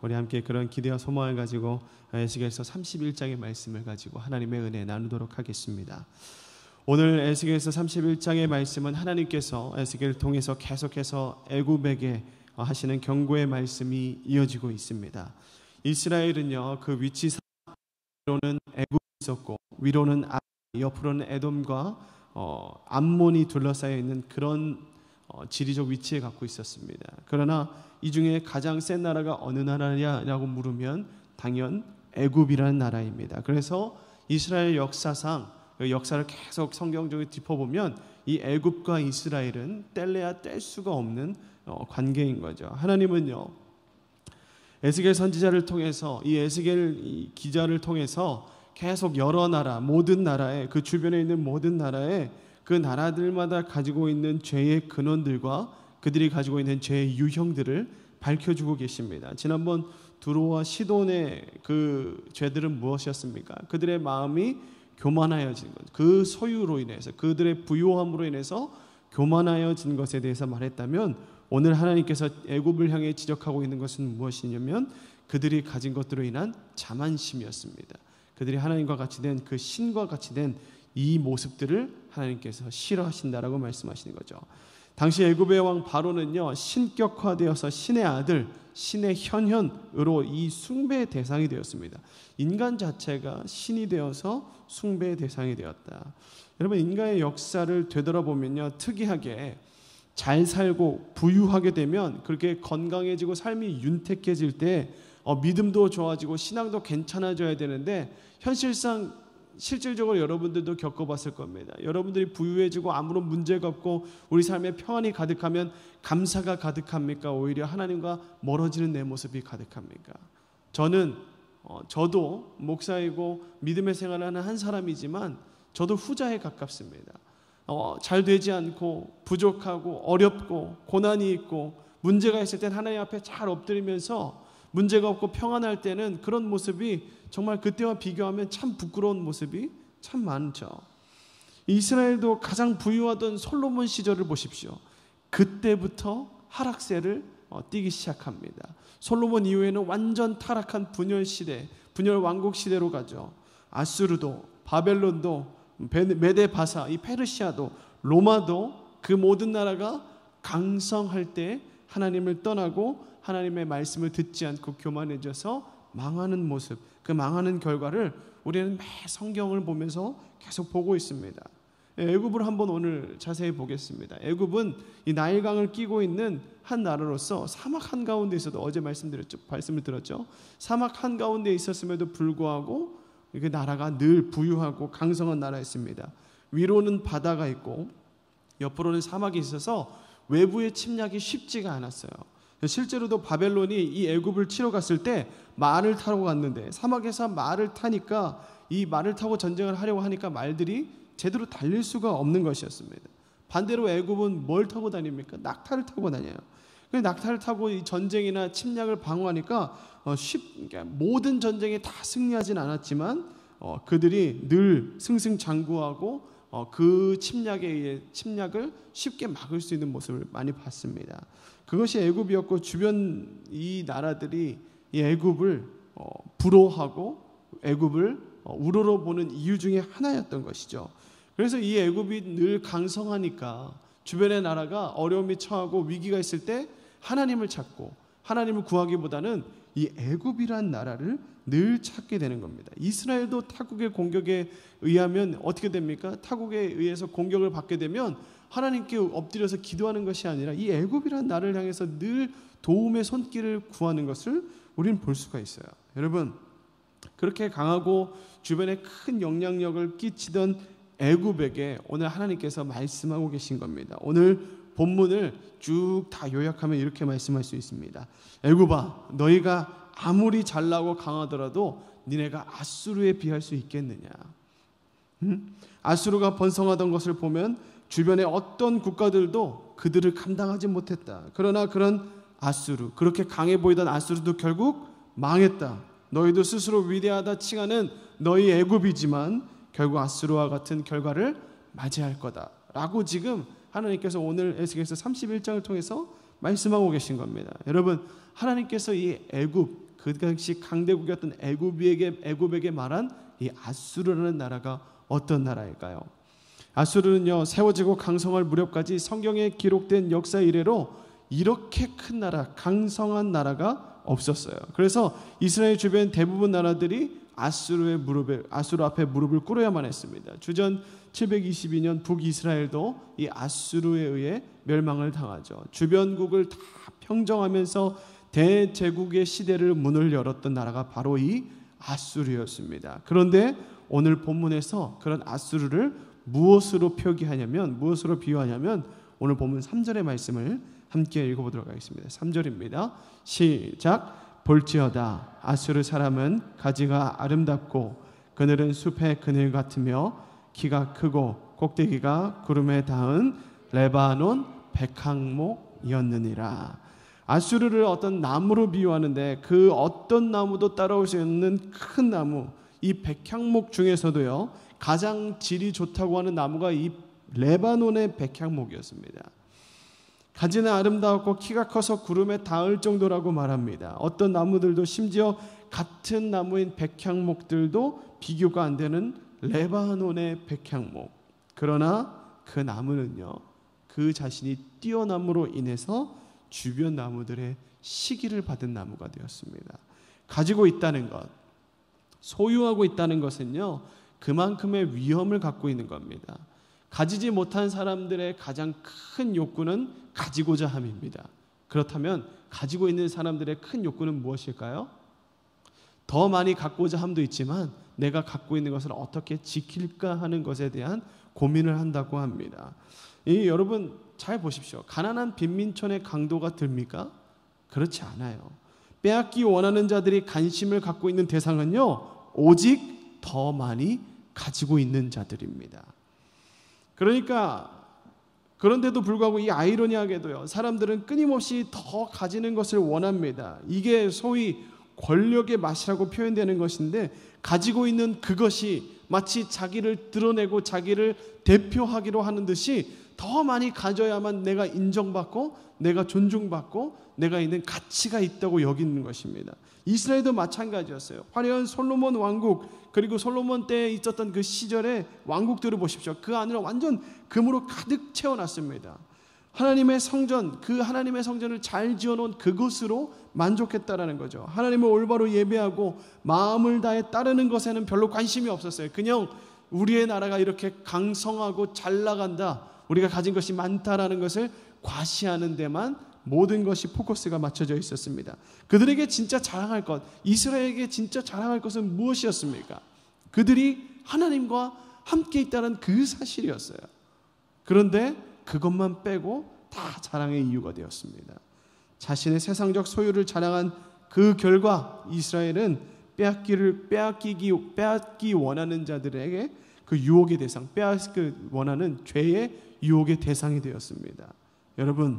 우리 함께 그런 기대와 소망을 가지고 에스겔서 31장의 말씀을 가지고 하나님의 은혜 나누도록 하겠습니다. 오늘 에스겔서 31장의 말씀은 하나님께서 에스겔을 통해서 계속해서 애굽에게 하시는 경고의 말씀이 이어지고 있습니다. 이스라엘은요 그 위치 로는 애굽 있었고 위로는 아, 옆으로는 에돔과 어, 암몬이 둘러싸여 있는 그런 어, 지리적 위치에 갖고 있었습니다. 그러나 이 중에 가장 센 나라가 어느 나라냐라고 물으면 당연 애굽이라는 나라입니다. 그래서 이스라엘 역사상 그 역사를 계속 성경 중에 짚어보면 이 애굽과 이스라엘은 뗄래야 뗄 수가 없는 어, 관계인 거죠. 하나님은요. 에스겔 선지자를 통해서 이 에스겔 기자를 통해서 계속 여러 나라 모든 나라에 그 주변에 있는 모든 나라에 그 나라들마다 가지고 있는 죄의 근원들과 그들이 가지고 있는 죄의 유형들을 밝혀주고 계십니다. 지난번 두로와 시돈의 그 죄들은 무엇이었습니까? 그들의 마음이 교만하여진 것, 그 소유로 인해서 그들의 부요함으로 인해서 교만하여진 것에 대해서 말했다면 오늘 하나님께서 애굽을 향해 지적하고 있는 것은 무엇이냐면 그들이 가진 것들로 인한 자만심이었습니다. 그들이 하나님과 같이 된 그 신과 같이 된 이 모습들을 하나님께서 싫어하신다라고 말씀하시는 거죠. 당시 애굽의 왕 바로는요 신격화되어서 신의 아들 신의 현현으로 이 숭배의 대상이 되었습니다. 인간 자체가 신이 되어서 숭배의 대상이 되었다. 여러분 인간의 역사를 되돌아보면요 특이하게 잘 살고 부유하게 되면 그렇게 건강해지고 삶이 윤택해질 때 어, 믿음도 좋아지고 신앙도 괜찮아져야 되는데 현실상 실질적으로 여러분들도 겪어봤을 겁니다. 여러분들이 부유해지고 아무런 문제가 없고 우리 삶에 평안이 가득하면 감사가 가득합니까? 오히려 하나님과 멀어지는 내 모습이 가득합니까? 저는 어, 저도 목사이고 믿음의 생활하는 한 사람이지만 저도 후자에 가깝습니다. 어, 잘 되지 않고 부족하고 어렵고 고난이 있고 문제가 있을 땐 하나님 앞에 잘 엎드리면서 문제가 없고 평안할 때는 그런 모습이 정말 그때와 비교하면 참 부끄러운 모습이 참 많죠. 이스라엘도 가장 부유하던 솔로몬 시절을 보십시오. 그때부터 하락세를 뛰기 어, 시작합니다. 솔로몬 이후에는 완전 타락한 분열 시대, 분열 왕국 시대로 가죠. 아수르도, 바벨론도, 메데 바사, 이 페르시아도, 로마도 그 모든 나라가 강성할 때 하나님을 떠나고 하나님의 말씀을 듣지 않고 교만해져서 망하는 모습, 그 망하는 결과를 우리는 매 성경을 보면서 계속 보고 있습니다. 예, 애굽을 한번 오늘 자세히 보겠습니다. 애굽은 이 나일강을 끼고 있는 한 나라로서 사막 한 가운데에서도 어제 말씀드렸죠. 말씀을 들었죠. 사막 한 가운데 있었음에도 불구하고 그 나라가 늘 부유하고 강성한 나라였습니다. 위로는 바다가 있고 옆으로는 사막이 있어서 외부의 침략이 쉽지가 않았어요. 실제로도 바벨론이 이 애굽을 치러 갔을 때 말을 타고 갔는데 사막에서 말을 타니까 이 말을 타고 전쟁을 하려고 하니까 말들이 제대로 달릴 수가 없는 것이었습니다. 반대로 애굽은 뭘 타고 다닙니까? 낙타를 타고 다녀요. 낙타를 타고 이 전쟁이나 침략을 방어하니까 어, 쉽, 그러니까 모든 전쟁에 다 승리하진 않았지만 어, 그들이 늘 승승장구하고 어, 그 침략에 의해 침략을 쉽게 막을 수 있는 모습을 많이 봤습니다. 그것이 애굽이었고 주변 이 나라들이 이 애굽을 어, 부러하고 애굽을 어, 우러러 보는 이유 중에 하나였던 것이죠. 그래서 이 애굽이 늘 강성하니까 주변의 나라가 어려움이 처하고 위기가 있을 때 하나님을 찾고 하나님을 구하기보다는 이 애굽이란 나라를 늘 찾게 되는 겁니다. 이스라엘도 타국의 공격에 의하면 어떻게 됩니까? 타국에 의해서 공격을 받게 되면 하나님께 엎드려서 기도하는 것이 아니라 이 애굽이란 나를 향해서 늘 도움의 손길을 구하는 것을 우리는 볼 수가 있어요. 여러분 그렇게 강하고 주변에 큰 영향력을 끼치던 애굽에게 오늘 하나님께서 말씀하고 계신 겁니다. 오늘 본문을 쭉 다 요약하면 이렇게 말씀할 수 있습니다. 애굽아 너희가 아무리 잘나고 강하더라도 니네가 아수르에 비할 수 있겠느냐? 음? 아수르가 번성하던 것을 보면 주변의 어떤 국가들도 그들을 감당하지 못했다. 그러나 그런 아수르, 그렇게 강해 보이던 아수르도 결국 망했다. 너희도 스스로 위대하다 칭하는 너희 애굽이지만 결국 아수르와 같은 결과를 맞이할 거다. 라고 지금 하나님께서 오늘 에스겔서 31장을 통해서 말씀하고 계신 겁니다. 여러분, 하나님께서 이 애굽 그 당시 강대국이었던 애굽에게 애굽에게 말한 이 아수르라는 나라가 어떤 나라일까요? 아수르는요 세워지고 강성할 무렵까지 성경에 기록된 역사 이래로 이렇게 큰 나라, 강성한 나라가 없었어요. 그래서 이스라엘 주변 대부분 나라들이 아수르의 무릎에 아수르 앞에 무릎을 꿇어야만 했습니다. 주전 722년 북이스라엘도 이 아수르에 의해 멸망을 당하죠. 주변국을 다 평정하면서 대제국의 시대를 문을 열었던 나라가 바로 이 아수르였습니다. 그런데 오늘 본문에서 그런 아수르를 무엇으로 표기하냐면 무엇으로 비유하냐면 오늘 보면 3절의 말씀을 함께 읽어보도록 하겠습니다. 3절입니다. 시작 볼지어다 아수르 사람은 가지가 아름답고 그늘은 숲의 그늘 같으며 키가 크고 꼭대기가 구름에 닿은 레바논 백항목이었느니라. 아수르를 어떤 나무로 비유하는데 그 어떤 나무도 따라올 수 없는 큰 나무 이 백향목 중에서도요 가장 질이 좋다고 하는 나무가 이 레바논의 백향목이었습니다. 가지는 아름다웠고 키가 커서 구름에 닿을 정도라고 말합니다. 어떤 나무들도 심지어 같은 나무인 백향목들도 비교가 안 되는 레바논의 백향목. 그러나 그 나무는요. 그 자신이 뛰어남으로 인해서 주변 나무들의 시기를 받은 나무가 되었습니다. 가지고 있다는 것, 소유하고 있다는 것은요. 그만큼의 위험을 갖고 있는 겁니다. 가지지 못한 사람들의 가장 큰 욕구는 가지고자 함입니다. 그렇다면 가지고 있는 사람들의 큰 욕구는 무엇일까요? 더 많이 갖고자 함도 있지만 내가 갖고 있는 것을 어떻게 지킬까 하는 것에 대한 고민을 한다고 합니다. 이 여러분 잘 보십시오. 가난한 빈민촌의 강도가 듭니까? 그렇지 않아요. 빼앗기 원하는 자들이 관심을 갖고 있는 대상은요. 오직 더 많이 가지고 있는 자들입니다. 그러니까 그런데도 불구하고 이 아이러니하게도요. 사람들은 끊임없이 더 가지는 것을 원합니다. 이게 소위 권력의 맛이라고 표현되는 것인데 가지고 있는 그것이 마치 자기를 드러내고 자기를 대표하기로 하는 듯이 더 많이 가져야만 내가 인정받고 내가 존중받고 내가 있는 가치가 있다고 여기는 것입니다. 이스라엘도 마찬가지였어요. 화려한 솔로몬 왕국 그리고 솔로몬 때 있었던 그 시절의 왕국들을 보십시오. 그 안을 완전 금으로 가득 채워놨습니다. 하나님의 성전, 그 하나님의 성전을 잘 지어놓은 그것으로 만족했다라는 거죠. 하나님을 올바로 예배하고 마음을 다해 따르는 것에는 별로 관심이 없었어요. 그냥 우리의 나라가 이렇게 강성하고 잘 나간다. 우리가 가진 것이 많다라는 것을 과시하는 데만 모든 것이 포커스가 맞춰져 있었습니다. 그들에게 진짜 자랑할 것, 이스라엘에게 진짜 자랑할 것은 무엇이었습니까? 그들이 하나님과 함께 있다는 그 사실이었어요. 그런데 그것만 빼고 다 자랑의 이유가 되었습니다. 자신의 세상적 소유를 자랑한 그 결과 이스라엘은 빼앗기를 빼앗기기 빼앗기 원하는 자들에게 그 유혹의 대상, 빼앗기 그 원하는 죄의 유혹의 대상이 되었습니다. 여러분,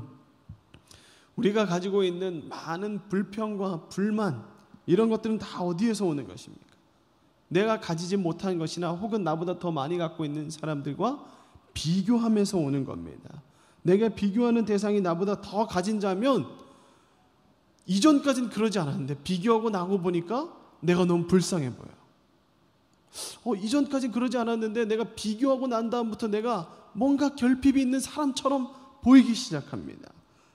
우리가 가지고 있는 많은 불평과 불만, 이런 것들은 다 어디에서 오는 것입니까? 내가 가지지 못한 것이나 혹은 나보다 더 많이 갖고 있는 사람들과 비교하면서 오는 겁니다. 내가 비교하는 대상이 나보다 더 가진 자면 이전까지는 그러지 않았는데 비교하고 나고 보니까 내가 너무 불쌍해 보여. 어, 이전까지 그러지 않았는데 내가 비교하고 난 다음부터 내가 뭔가 결핍이 있는 사람처럼 보이기 시작합니다.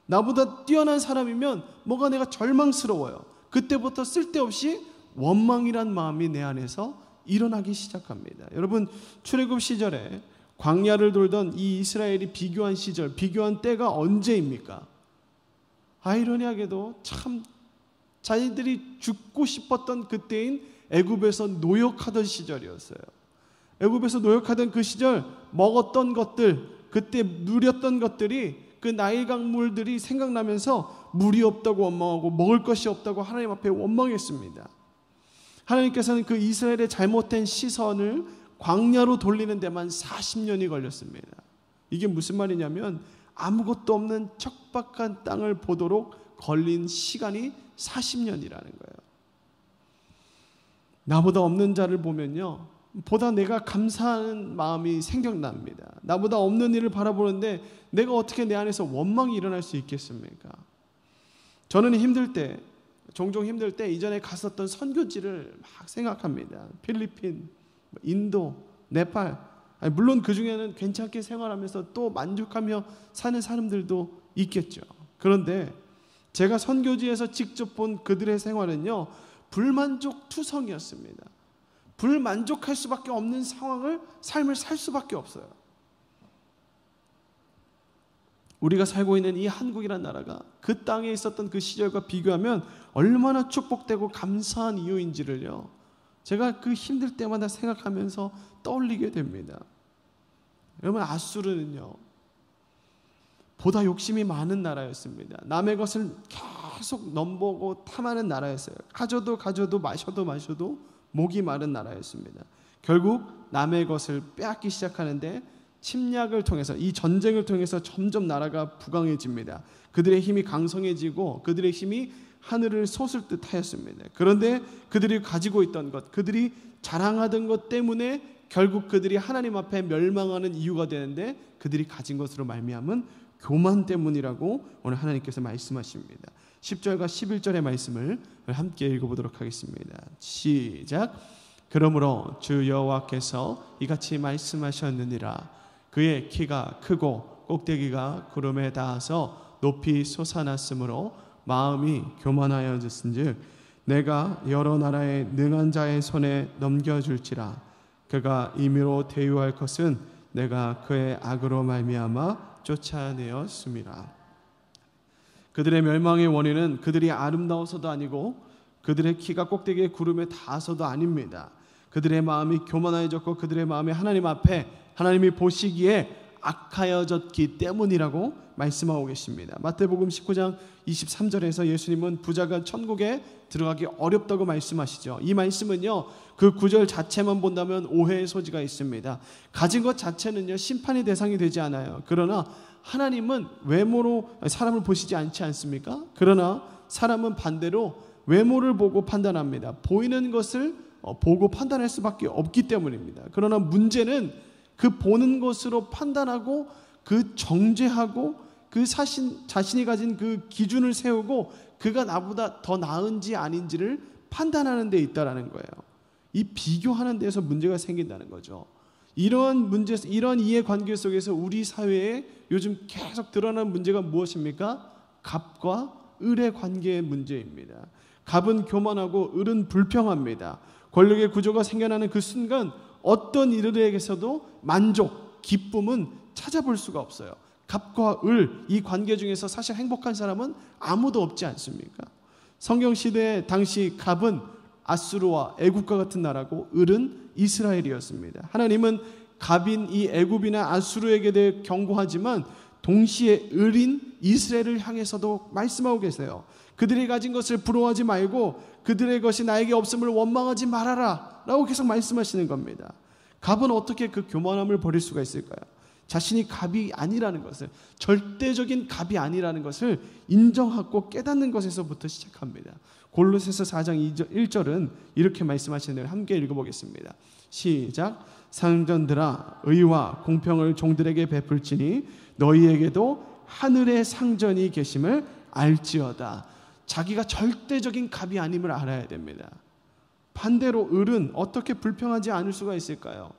나보다 뛰어난 사람이면 뭔가 내가 절망스러워요. 그때부터 쓸데없이 원망이란 마음이 내 안에서 일어나기 시작합니다. 여러분 출애굽 시절에 광야를 돌던 이 이스라엘이 비교한 시절, 비교한 때가 언제입니까? 아이러니하게도 참 자기들이 죽고 싶었던 그때인 애굽에서 노역하던 시절이었어요. 애굽에서 노역하던 그 시절 먹었던 것들, 그때 누렸던 것들이 그 나일강 물들이 생각나면서 물이 없다고 원망하고 먹을 것이 없다고 하나님 앞에 원망했습니다. 하나님께서는 그 이스라엘의 잘못된 시선을 광야로 돌리는 데만 40년이 걸렸습니다. 이게 무슨 말이냐면 아무것도 없는 척박한 땅을 보도록 걸린 시간이 40년이라는 거예요. 나보다 없는 자를 보면요. 보다 내가 감사하는 마음이 생겨납니다 나보다 없는 일을 바라보는데 내가 어떻게 내 안에서 원망이 일어날 수 있겠습니까? 저는 힘들 때, 종종 힘들 때 이전에 갔었던 선교지를 막 생각합니다. 필리핀, 뭐 인도, 네팔. 물론 그 중에는 괜찮게 생활하면서 또 만족하며 사는 사람들도 있겠죠. 그런데 제가 선교지에서 직접 본 그들의 생활은요, 불만족 투성이었습니다. 불만족할 수밖에 없는 상황을 삶을 살 수밖에 없어요. 우리가 살고 있는 이 한국이란 나라가 그 땅에 있었던 그 시절과 비교하면 얼마나 축복되고 감사한 이유인지를요. 제가 그 힘들 때마다 생각하면서 떠올리게 됩니다. 여러분 아수르는요. 보다 욕심이 많은 나라였습니다. 남의 것을 계속 넘보고 탐하는 나라였어요. 가져도 가져도 마셔도 마셔도 목이 마른 나라였습니다. 결국 남의 것을 빼앗기 시작하는데 침략을 통해서 이 전쟁을 통해서 점점 나라가 부강해집니다. 그들의 힘이 강성해지고 그들의 힘이 하늘을 솟을 듯 하였습니다. 그런데 그들이 가지고 있던 것, 그들이 자랑하던 것 때문에 결국 그들이 하나님 앞에 멸망하는 이유가 되는데 그들이 가진 것으로 말미암은 교만 때문이라고 오늘 하나님께서 말씀하십니다. 10절과 11절의 말씀을 함께 읽어보도록 하겠습니다. 시작. 그러므로 주 여호와께서 이같이 말씀하셨느니라 그의 키가 크고 꼭대기가 구름에 닿아서 높이 솟아났으므로 마음이 교만하여졌은즉 내가 여러 나라의 능한 자의 손에 넘겨줄지라 그가 임의로 대유할 것은 내가 그의 악으로 말미암아 쫓아내었음이라 그들의 멸망의 원인은 그들이 아름다워서도 아니고 그들의 키가 꼭대기의 구름에 닿아서도 아닙니다. 그들의 마음이 교만해졌고 그들의 마음이 하나님 앞에 하나님이 보시기에 악하여졌기 때문이라고 말씀하고 계십니다. 마태복음 19장 23절에서 예수님은 부자가 천국에 들어가기 어렵다고 말씀하시죠. 이 말씀은요. 그 구절 자체만 본다면 오해의 소지가 있습니다. 가진 것 자체는요. 심판의 대상이 되지 않아요. 그러나 하나님은 외모로 사람을 보시지 않지 않습니까? 그러나 사람은 반대로 외모를 보고 판단합니다. 보이는 것을 어, 보고 판단할 수밖에 없기 때문입니다. 그러나 문제는 그 보는 것으로 판단하고 그 정죄하고 그 자신, 자신이 가진 그 기준을 세우고 그가 나보다 더 나은지 아닌지를 판단하는 데 있다라는 거예요. 이 비교하는 데에서 문제가 생긴다는 거죠. 이런 문제, 이런 이해관계 속에서 우리 사회에 요즘 계속 드러난 문제가 무엇입니까? 갑과 을의 관계의 문제입니다. 갑은 교만하고 을은 불평합니다. 권력의 구조가 생겨나는 그 순간 어떤 이들에게서도 만족, 기쁨은 찾아볼 수가 없어요. 갑과 을, 이 관계 중에서 사실 행복한 사람은 아무도 없지 않습니까? 성경시대 당시 갑은 아수르와 애굽과 같은 나라고 을은 이스라엘이었습니다. 하나님은 갑인 이 애굽이나 아수르에게 대해 경고하지만 동시에 을인 이스라엘을 향해서도 말씀하고 계세요. 그들이 가진 것을 부러워하지 말고 그들의 것이 나에게 없음을 원망하지 말아라 라고 계속 말씀하시는 겁니다. 갑은 어떻게 그 교만함을 버릴 수가 있을까요? 자신이 갑이 아니라는 것을 절대적인 갑이 아니라는 것을 인정하고 깨닫는 것에서부터 시작합니다. 골로새서 4장 2절, 1절은 이렇게 말씀하시는 대로 함께 읽어보겠습니다. 시작. 상전들아 의와 공평을 종들에게 베풀지니 너희에게도 하늘의 상전이 계심을 알지어다. 자기가 절대적인 갑이 아님을 알아야 됩니다. 반대로 을은 어떻게 불평하지 않을 수가 있을까요?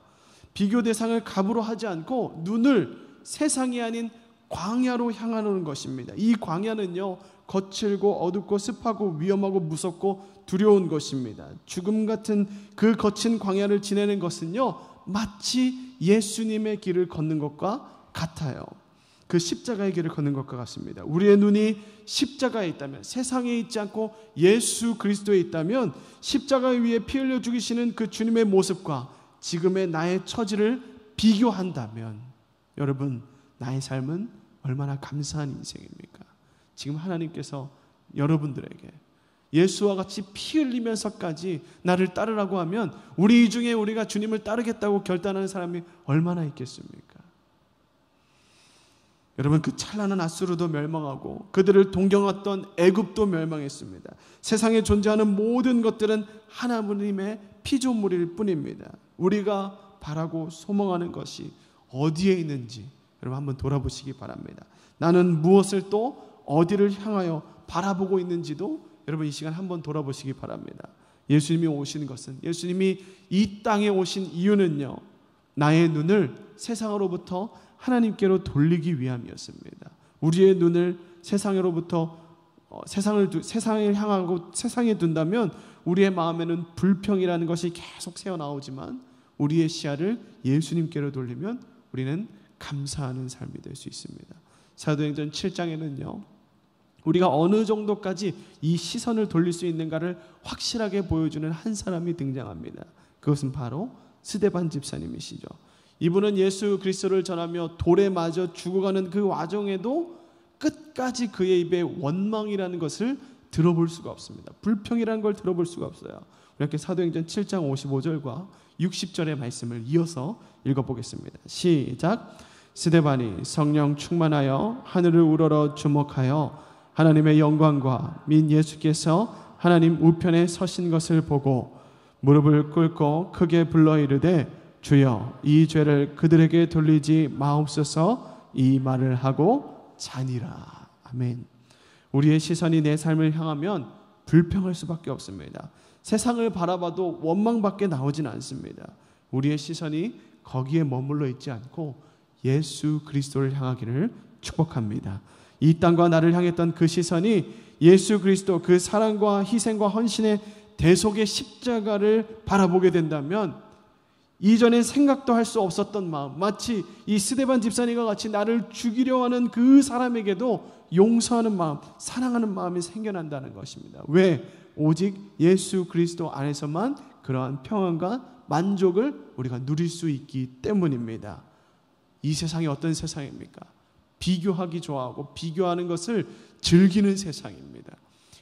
비교 대상을 갑으로 하지 않고 눈을 세상이 아닌 광야로 향하는 것입니다. 이 광야는요, 거칠고 어둡고 습하고 위험하고 무섭고 두려운 것입니다. 죽음 같은 그 거친 광야를 지내는 것은요, 마치 예수님의 길을 걷는 것과 같아요. 그 십자가의 길을 걷는 것과 같습니다. 우리의 눈이 십자가에 있다면 세상에 있지 않고 예수 그리스도에 있다면 십자가 위에 피 흘려 죽이시는 그 주님의 모습과 지금의 나의 처지를 비교한다면 여러분 나의 삶은 얼마나 감사한 인생입니까? 지금 하나님께서 여러분들에게 예수와 같이 피 흘리면서까지 나를 따르라고 하면 우리 중에 우리가 주님을 따르겠다고 결단하는 사람이 얼마나 있겠습니까? 여러분 그 찬란한 아수르도 멸망하고 그들을 동경했던 애굽도 멸망했습니다. 세상에 존재하는 모든 것들은 하나님의 피조물일 뿐입니다. 우리가 바라고 소망하는 것이 어디에 있는지 여러분 한번 돌아보시기 바랍니다. 나는 무엇을 또 어디를 향하여 바라보고 있는지도 여러분 이 시간 한번 돌아보시기 바랍니다. 예수님이 오신 것은 예수님이 이 땅에 오신 이유는요. 나의 눈을 세상으로부터 하나님께로 돌리기 위함이었습니다. 우리의 눈을 세상으로부터 어, 세상을 두, 세상을 향하고 세상에 둔다면 우리의 마음에는 불평이라는 것이 계속 새어 나오지만 우리의 시야를 예수님께로 돌리면 우리는 감사하는 삶이 될 수 있습니다. 사도행전 7장에는요. 우리가 어느 정도까지 이 시선을 돌릴 수 있는가를 확실하게 보여주는 한 사람이 등장합니다. 그것은 바로 스데반 집사님이시죠. 이분은 예수 그리스도를 전하며 돌에 맞아 죽어가는 그 와중에도 끝까지 그의 입에 원망이라는 것을 들어볼 수가 없습니다. 불평이라는 걸 들어볼 수가 없어요. 이렇게 사도행전 7장 55절과 60절의 말씀을 이어서 읽어보겠습니다. 시작. 스데반이 성령 충만하여 하늘을 우러러 주목하여 하나님의 영광과 민 예수께서 하나님 우편에 서신 것을 보고 무릎을 꿇고 크게 불러 이르되 주여 이 죄를 그들에게 돌리지 마옵소서 이 말을 하고 자니라. 아멘. 우리의 시선이 내 삶을 향하면 불평할 수밖에 없습니다. 세상을 바라봐도 원망밖에 나오진 않습니다. 우리의 시선이 거기에 머물러 있지 않고 예수 그리스도를 향하기를 축복합니다. 이 땅과 나를 향했던 그 시선이 예수 그리스도 그 사랑과 희생과 헌신의 대속의 십자가를 바라보게 된다면 이전엔 생각도 할 수 없었던 마음, 마치 이 스데반 집사님과 같이 나를 죽이려 하는 그 사람에게도 용서하는 마음, 사랑하는 마음이 생겨난다는 것입니다. 왜? 오직 예수 그리스도 안에서만 그러한 평안과 만족을 우리가 누릴 수 있기 때문입니다. 이 세상이 어떤 세상입니까? 비교하기 좋아하고 비교하는 것을 즐기는 세상입니다.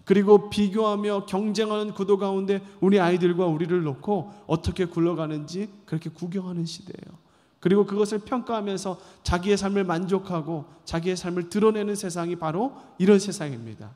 그리고 비교하며 경쟁하는 구도 가운데 우리 아이들과 우리를 놓고 어떻게 굴러가는지 그렇게 구경하는 시대예요. 그리고 그것을 평가하면서 자기의 삶을 만족하고 자기의 삶을 드러내는 세상이 바로 이런 세상입니다.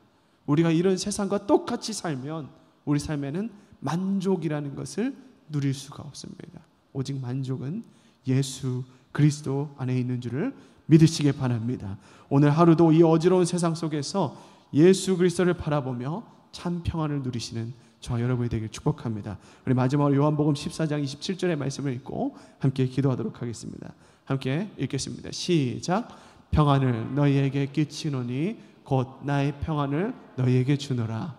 우리가 이런 세상과 똑같이 살면 우리 삶에는 만족이라는 것을 누릴 수가 없습니다. 오직 만족은 예수 그리스도 안에 있는 줄을 믿으시길 바랍니다. 오늘 하루도 이 어지러운 세상 속에서 예수 그리스도를 바라보며 참 평안을 누리시는 저와 여러분이 되길 축복합니다. 우리 마지막으로 요한복음 14장 27절의 말씀을 읽고 함께 기도하도록 하겠습니다. 함께 읽겠습니다. 시작. 평안을 너희에게 끼치노니 곧 나의 평안을 너희에게 주노라.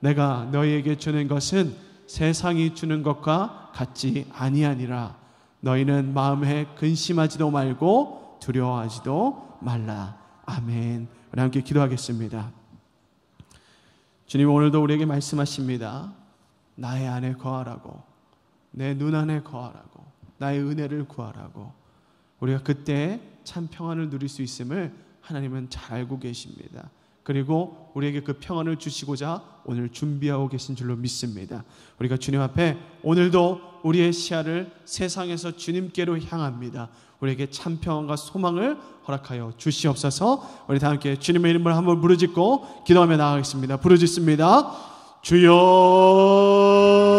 내가 너희에게 주는 것은 세상이 주는 것과 같지 아니하니라. 너희는 마음에 근심하지도 말고 두려워하지도 말라. 아멘. 우리 함께 기도하겠습니다. 주님 오늘도 우리에게 말씀하십니다. 나의 안에 거하라고, 내 눈 안에 거하라고, 나의 은혜를 구하라고. 우리가 그때 참 평안을 누릴 수 있음을 하나님은 잘 알고 계십니다. 그리고 우리에게 그 평안을 주시고자 오늘 준비하고 계신 줄로 믿습니다. 우리가 주님 앞에 오늘도 우리의 시야를 세상에서 주님께로 향합니다. 우리에게 참 평안과 소망을 허락하여 주시옵소서. 우리 다 함께 주님의 이름을 한번 부르짖고 기도하며 나가겠습니다. 부르짖습니다. 주여